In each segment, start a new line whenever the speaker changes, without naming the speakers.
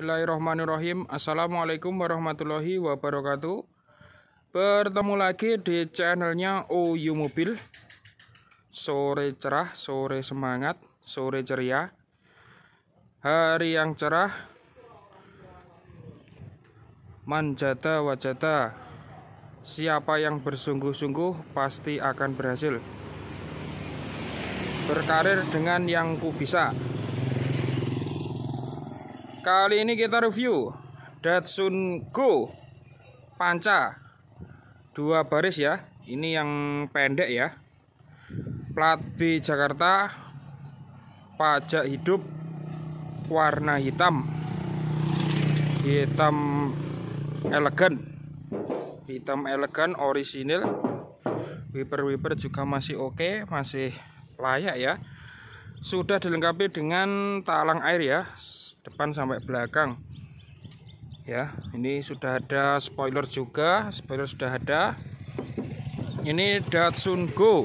Bismillahirrahmanirrahim. Assalamualaikum warahmatullahi wabarakatuh. Bertemu lagi di channelnya OU Mobil. Sore cerah, sore semangat, sore ceria. Hari yang cerah. Manjata wajata. Siapa yang bersungguh-sungguh pasti akan berhasil. Berkarir dengan yang ku bisa. Kali ini kita review Datsun Go Panca Dua baris ya Ini yang pendek ya Plat B Jakarta Pajak hidup Warna hitam Hitam elegan Hitam elegan orisinil Wiper-wiper juga masih oke okay, Masih layak ya sudah dilengkapi dengan talang air ya depan sampai belakang ya ini sudah ada spoiler juga spoiler sudah ada ini Datsun Go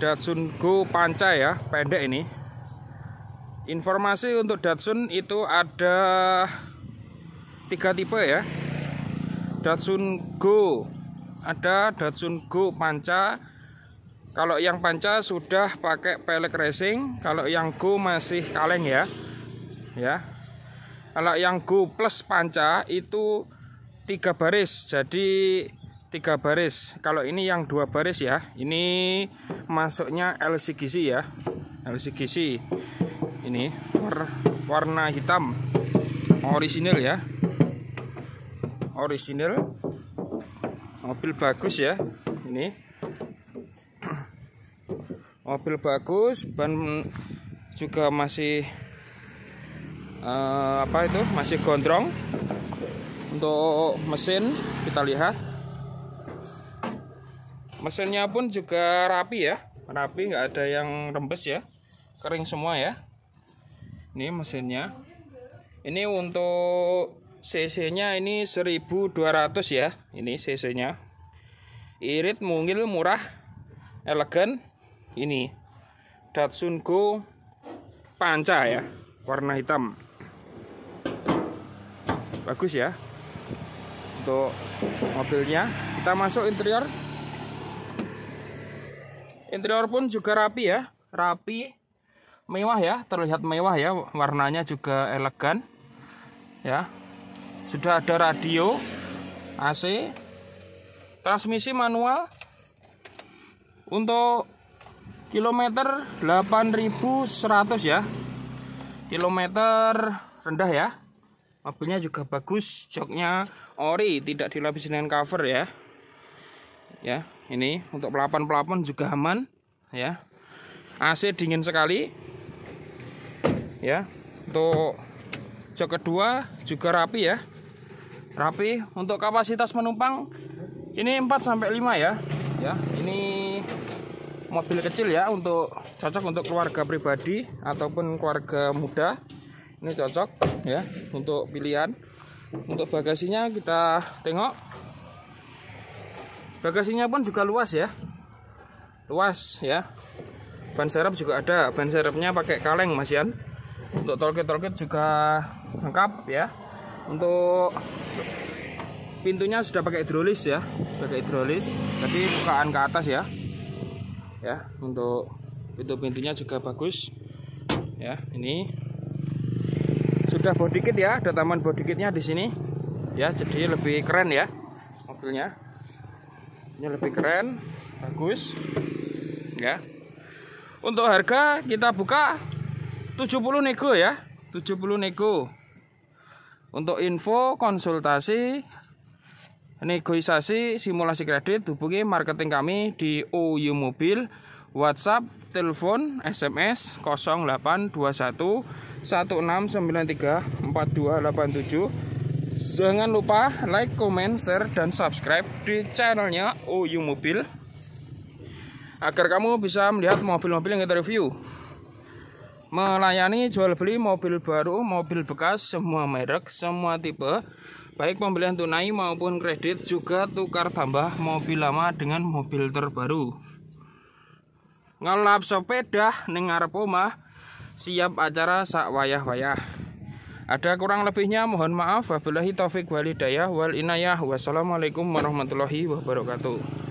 Datsun Go panca ya pendek ini informasi untuk Datsun itu ada tiga tipe ya Datsun Go ada Datsun Go panca kalau yang panca sudah pakai pelek racing, kalau yang go masih kaleng ya. Ya. Kalau yang go plus panca itu tiga baris. Jadi tiga baris. Kalau ini yang dua baris ya. Ini masuknya LCGC ya. LCGC. Ini warna hitam. Orisinil ya. Orisinil. Mobil bagus ya. Ini mobil bagus ban juga masih uh, apa itu masih gondrong untuk mesin kita lihat mesinnya pun juga rapi ya rapi nggak ada yang rembes ya kering semua ya ini mesinnya ini untuk CC nya ini 1200 ya ini CC nya irit mungil murah elegan ini Datsun Go Panca ya warna hitam bagus ya untuk mobilnya kita masuk interior interior pun juga rapi ya rapi mewah ya terlihat mewah ya warnanya juga elegan ya sudah ada radio AC transmisi manual untuk kilometer 8100 ya kilometer rendah ya mobilnya juga bagus joknya ori tidak dilapisi dengan cover ya ya ini untuk pelapon-pelapon juga aman ya AC dingin sekali ya untuk jok kedua juga rapi ya rapi untuk kapasitas penumpang ini 4 5 ya ya ini mobil kecil ya untuk cocok untuk keluarga pribadi ataupun keluarga muda ini cocok ya untuk pilihan untuk bagasinya kita tengok bagasinya pun juga luas ya luas ya ban serep juga ada ban serepnya pakai kaleng mas untuk tolket-tolket juga lengkap ya untuk pintunya sudah pakai hidrolis ya pakai hidrolis jadi bukaan ke atas ya ya untuk pintu-pintunya juga bagus ya ini sudah body kit ya ada taman body kitnya di sini ya jadi lebih keren ya mobilnya ini lebih keren bagus ya untuk harga kita buka 70 nego ya 70 nego untuk info konsultasi negosiasi simulasi kredit hubungi marketing kami di OU Mobil WhatsApp telepon SMS 0821 1693 4287 jangan lupa like comment share dan subscribe di channelnya OU Mobil agar kamu bisa melihat mobil-mobil yang kita review melayani jual beli mobil baru, mobil bekas, semua merek, semua tipe baik pembelian tunai maupun kredit juga tukar tambah mobil lama dengan mobil terbaru ngelap sepeda nengar poma siap acara sak wayah-wayah ada kurang lebihnya mohon maaf wabillahi taufik walidayah wal inayah wassalamualaikum warahmatullahi wabarakatuh